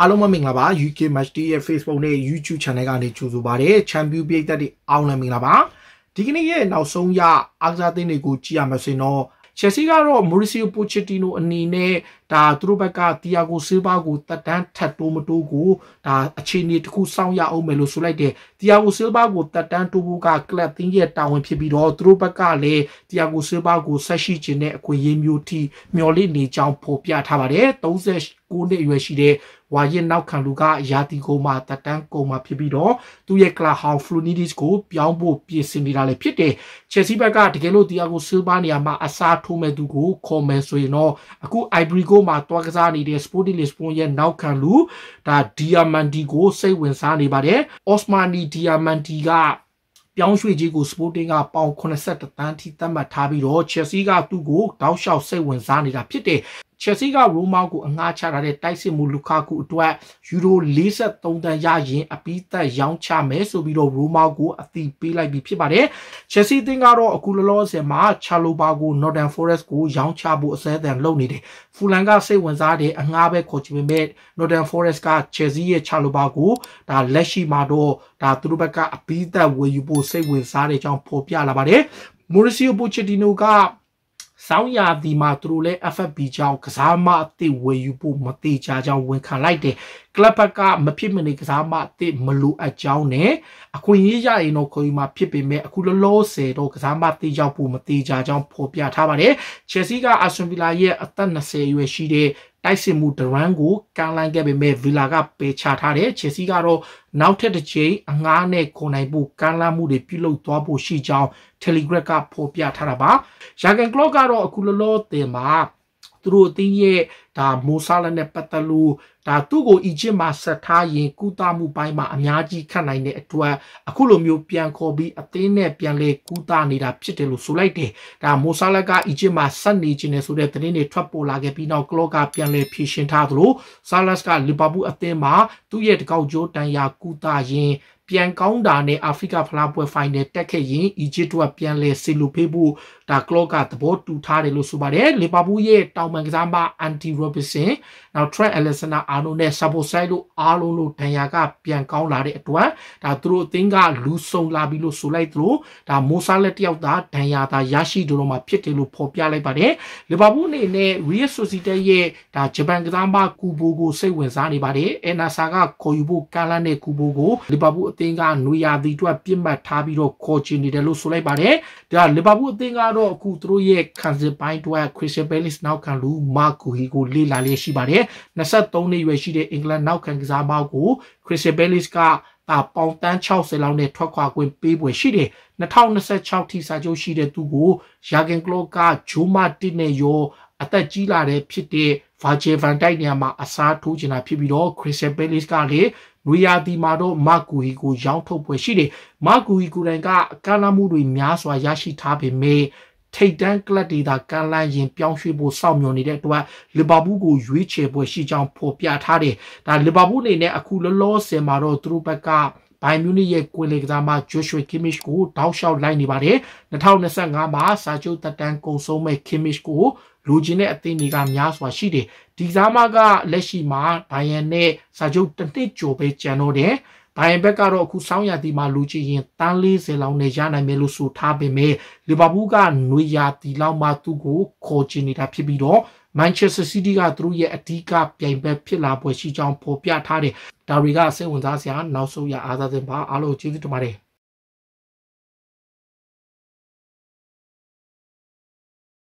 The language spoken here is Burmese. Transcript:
အားလုံးပဲမင်္ဂလာပါ UK Match Day ရဲ့ Facebook နဲ့ YouTube Channel ကနေကြိုဆိုပါရစေ Champion ပြည်သက်တွေအောင်လည်းမင်္ဂလာပါဒီကနေ့ရဲ့နောက်ဆုံးရအားကစားသင်းတွေကိုကြည့်ရမယ်ဆိုရင်တော့ Chelsea ကတော့ Mauricio Pochettino အနေနဲ့ဒါသူတို့ဘက်ကတီယာဂိုဆေးပါကိုတက်တန်းထတ်တိုးမတိုးကိုဒါအခြေအနေတစ်ခုစောင့်ရအောင်မယ်လို့ဆိုလိုက်တယ်တီယာဂိုဆေးပါကိုတက်တန်းတိုးဖို့ကကလပ်တင်းရဲ့တာဝန်ဖြစ်ပြီးတော့သူတို့ဘက်ကလည်းတီယာဂိုဆေးပါကိုဆက်ရှိခြင်းနဲ့အခွင့်အရေးမျိုးထိမျှော်လင့်နေကြောင်းဖော်ပြထားပါတယ်39နှစ်အရွယ်ရှိတဲ့ဝါရင်နောက်ခံလူကယာတီကိုမှတက်တန်းကုန်မှဖြစ်ပြီးတော့သူ့ရဲ့ကလာဟောင်ဖလူနီဒီစ်ကိုပြောင်းဖို့ပြင်ဆင်နေတာလည်းဖြစ်တယ်။ချယ်ဆီဘက်ကတကယ်လို့တီယာဂိုဆေးပါနေရာမှာအစားထိုးမဲ့သူကိုခေါ်မယ်ဆိုရင်တော့အခု Ivory ကိုမြို့မှာတွားကစားနေတဲ့ Sporting Lisbon ရဲ့နောက်ခံလူဒါ Diamandi ကိုစိတ်ဝင်စားနေပါတယ်။ Osmani Diamandi ကပြောင်းရွှေ့ကြီးကို Sporting ကပေါင်83တန်းထိသတ်မှတ်ထားပြီးတော့ Chelsea ကသူ့ကိုတောက်လျှောက်စိတ်ဝင်စားနေတာဖြစ်တယ် Chelsea က Roma ကိုအငှားချထားတဲ့တိုက်စစ်မှုလူကာကူအတွက်ယူရို43တန်ရရင်အပိသက်ရောင်းချမယ်ဆိုပြီးတော့ Roma ကိုအသိပေးလိုက်ပြီးဖြစ်ပါတယ်။ Chelsea အသင်းကတော့အခုလောလောဆယ်မှာ Chalobah ကို Northern Forest ကိုရောင်းချဖို့အစဲအသံလုပ်နေတယ်။ Fulham ကစိတ်ဝင်စားတဲ့အငှားပဲခေါ်ချင်ပေမဲ့ Northern Forest က Chelsea ရဲ့ Chalobah ကိုဒါလက်ရှိမှာတော့ဒါသူတို့ဘက်ကအပိသက်ဝယ်ယူဖို့စိတ်ဝင်စားတဲ့အကြောင်းဖော်ပြလာပါတယ်။ Mauricio Pochettino ကဆောင်းရာသီမှာသူတို့လည်း FFB ကြောင့်ကစားမအသစ်ဝယ်ယူဖို့မသေးချာကြောင်းဝန်ခံလိုက်တယ်။ကလပ်ဘက်က မဖြစ်မနေကစားမအသစ်မလိုအပ်ကြောင်းနဲ့အခွင့်အရေးရရင်တော့ခေါ်ယူမှာဖြစ်ပေမဲ့အခုလောလောဆယ်တော့ကစားမအသစ်ရောက်ဖို့မသေးချာကြောင်းဖော်ပြထားပါတယ်။ Chelsea က Aston Villa ရဲ့အသက်20အရွယ်ရှိတဲ့တိုက်စစ်မှုဒရန်ကိုကားလိုက်ခဲ့ပေမဲ့ဗီလာကပယ်ချထားတယ်ချယ်ဆီကတော့နောက်ထပ်တစ်ချိန်အငားနဲ့ခုန်နိုင်ဖို့ကားလာမှုတွေပြုလုပ်သွားဖို့ရှိကြောင်း Telegraph ကဖော်ပြထားတာပါ ရာဂန်ကလော့ကတော့အခုလောလောတင်မှာသူတို့တင်းရဲ့ဒါမိုဆာလာနဲ့ပတ်သက်လို့ဒါသူ့ကိုအီဂျစ်မှာဆက်ထားရင်ကုသမှုပိုင်းမှာအများကြီးခတ်နိုင်တဲ့အတွက်အခုလိုမျိုးပြန်ခေါ်ပြီးအသင်းနဲ့ပြန်လဲကုသနေတာဖြစ်တယ်လို့ဆိုလိုက်တယ်ဒါမိုဆာလာကအီဂျစ်မှာဆက်နေခြင်းနဲ့ဆိုတဲ့သတင်းတွေထွက်ပေါ်လာခဲ့ပြီးနောက်ကလော့ကပြန်လဲဖြေရှင်းထားသလိုဆာလတ်ကလီဗာပူးအသင်းမှာသူ့ရဲ့တကောက်ကျိုးတန်ရာကုသရင်ပြန်ကောင်းတာနဲ့အာဖရိကဖလားပွဲဖိုင်နယ်တက်ခဲ့ရင်အီဂျစ်တို့ကပြန်လဲဆီလိုဖေးဖို့ဒါကလော့ကသဘောတူထားတယ်လို့ဆိုပါတယ်လီဗာပူးရဲ့တောင်ပန်ကစားမအန်တီရောဘစ်ဆင်နောက် Trent Alexander Arnold နဲ့ Sabosai တို့အားလုံးလို့ဒဏ်ရာကပြန်ကောင်းလာတဲ့အတွက်ဒါသူတို့အသင်းကလူဆုံးလာပြီလို့ဆိုလိုက်သလိုဒါမိုဆာလက်တယောက်သာဒဏ်ရာသာရရှိတို့တော့မှဖြစ်တယ်လို့ဖော်ပြလိုက်ပါတယ်လီဗာပူးအနေနဲ့ Real Sociedad ရဲ့ဒါဂျပန်ကစားမကူဘိုကိုစိတ်ဝင်စားနေပါတယ်အနာဆာကခေါ်ယူဖို့ကာလနဲ့ကူဘိုကိုလီဗာပူးအသင်းကနွေရာသီအတွက်ပြစ်မှတ်ထားပြီးတော့ခေါ်ချင်နေတယ်လို့ဆိုလိုက်ပါတယ်ဒါလီဗာပူးအသင်းကတော့တော့အခုသူတို့ရဲ့ခံစစ်ပိုင်းတွက် Crystal Palace နောက်ခံလူမာကူဟီကိုလေ့လာလျက်ရှိပါတယ်23နှစ်ရွယ်ရှိတဲ့အင်္ဂလန်နောက်ခံကစားမောက်ကို Crystal Palace ကအာပေါင်တန်း60လောက်နဲ့ထွက်ခွာခွင့်ပေးပွယ်ရှိတယ်2026ထိစာချုပ်ရှိတဲ့သူကိုယာဂင်ကလော့ကဂျိုမာတစ်နဲ့ရောအသက်ကြီးလာတဲ့ဖြစ်တဲ့ Virgil van Dijk နေရာမှာအစားထိုးချင်တာဖြစ်ပြီးတော့ Crystal Palace ကလေနွေရာသီမှာတော့မာကူဟီကိုရောင်းထုတ်ပွဲရှိတယ်မာကူဟီကိုယ်တိုင်ကကာလာမှုတွေများစွာရရှိထားပေမဲ့ထိတ်တန်းကလပ်တွေသာကမ်းလှမ်းရင်ပြောင်းရွှေ့ဖို့စောင့်မျှော်နေတဲ့အတွက်လီဗာပူးကိုရွေးချယ်ပွဲရှိကြောင်းဖော်ပြထားတယ်။ဒါလီဗာပူးအနေနဲ့အခုလောလောဆယ်မှာတော့သူတို့ဘက်ကဘိုင်မြူနစ်ရဲ့ကွင်းလေကစားမဂျိုရှွေကီမစ်ကိုတောက်လျှောက်လိုက်နေပါတယ်။2025မှာစာချုပ်တက်တန်းကုန်ဆုံးမဲ့ကီမစ်ကိုလူချင်းတဲ့အသင်းတွေကများစွာရှိတယ်။ဒီကစားမကလက်ရှိမှာဒိုင်ယန်နဲ့စာချုပ်တစ်နှစ်ကျော်ပဲကျန်တော့တယ်။။ဘိုင်ယန်ဘက်ကတော့အခုဆောင်းရာသီမှာလူကြည့်ရင်တန်း40လောက်နဲ့ရနိုင်မယ်လို့ဆိုထားပေမဲ့လီဗာပူးကနွေရာသီလောက်မှသူ့ကိုခေါ်ချင်နေတာဖြစ်ပြီးတော့ Manchester City ကသူတို့ရဲ့အဓိကပြိုင်ဘက်ဖြစ်လာပွဲရှိကြောင်းဖော်ပြထားတယ်။ဒါတွေကစိတ်ဝင်စားစရာနောက်ဆုံးရအားသဖြင့်ပါအားလုံးကျေးဇူးတင်ပါတယ်။